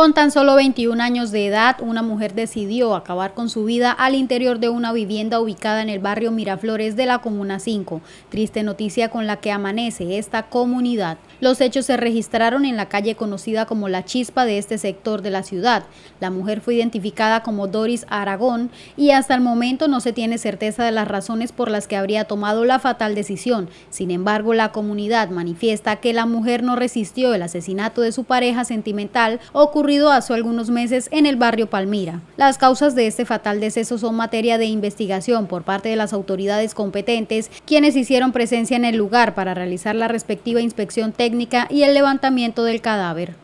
Con tan solo 21 años de edad, una mujer decidió acabar con su vida al interior de una vivienda ubicada en el barrio Miraflores de la Comuna 5. Triste noticia con la que amanece esta comunidad. Los hechos se registraron en la calle conocida como La Chispa de este sector de la ciudad. La mujer fue identificada como Doris Aragón y hasta el momento no se tiene certeza de las razones por las que habría tomado la fatal decisión. Sin embargo, la comunidad manifiesta que la mujer no resistió el asesinato de su pareja sentimental ocurrido hace algunos meses en el barrio Palmira. Las causas de este fatal deceso son materia de investigación por parte de las autoridades competentes, quienes hicieron presencia en el lugar para realizar la respectiva inspección técnica y el levantamiento del cadáver.